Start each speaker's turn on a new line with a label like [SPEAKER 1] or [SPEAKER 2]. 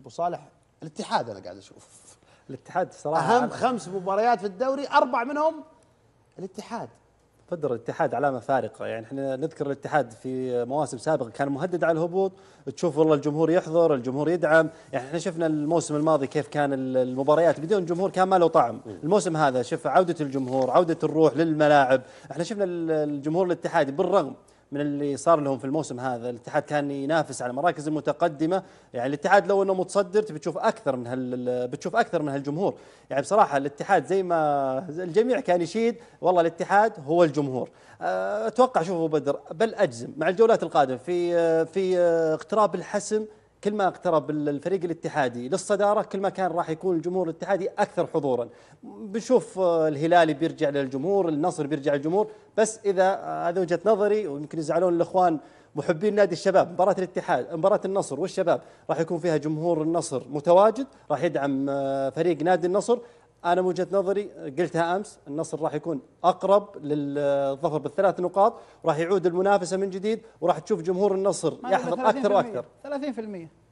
[SPEAKER 1] ابو صالح الاتحاد انا قاعد اشوف الاتحاد صراحه اهم خمس مباريات في الدوري اربع منهم الاتحاد قدر الاتحاد علامه فارقه يعني احنا نذكر الاتحاد في مواسم سابقه كان مهدد على الهبوط تشوف والله الجمهور يحضر الجمهور يدعم يعني احنا شفنا الموسم الماضي كيف كان المباريات بدون جمهور كان ما له طعم الموسم هذا شوف عوده الجمهور عوده الروح للملاعب احنا شفنا الجمهور الاتحادي بالرغم من اللي صار لهم في الموسم هذا الاتحاد كان ينافس على المراكز المتقدمه يعني الاتحاد لو انه متصدر تبي تشوف اكثر من هال بتشوف اكثر من هالجمهور يعني بصراحه الاتحاد زي ما الجميع كان يشيد والله الاتحاد هو الجمهور آه، اتوقع شوفوا بدر بل اجزم مع الجولات القادمه في آه، في آه، اقتراب الحسم كل ما اقترب الفريق الاتحادي للصدارة كل ما كان راح يكون الجمهور الاتحادي أكثر حضورا بنشوف آه، الهلال بيرجع للجمهور النصر بيرجع للجمهور بس إذا آه، هذا وجهة نظري ويمكن يزعلون الإخوان محبين نادي الشباب مباراة الاتحاد مباراة النصر والشباب راح يكون فيها جمهور النصر متواجد راح يدعم آه، فريق نادي النصر انا من وجهه نظري قلتها امس النصر راح يكون اقرب للظفر بالثلاث نقاط راح يعود المنافسه من جديد وراح تشوف جمهور النصر يحضر اكثر واكثر 30%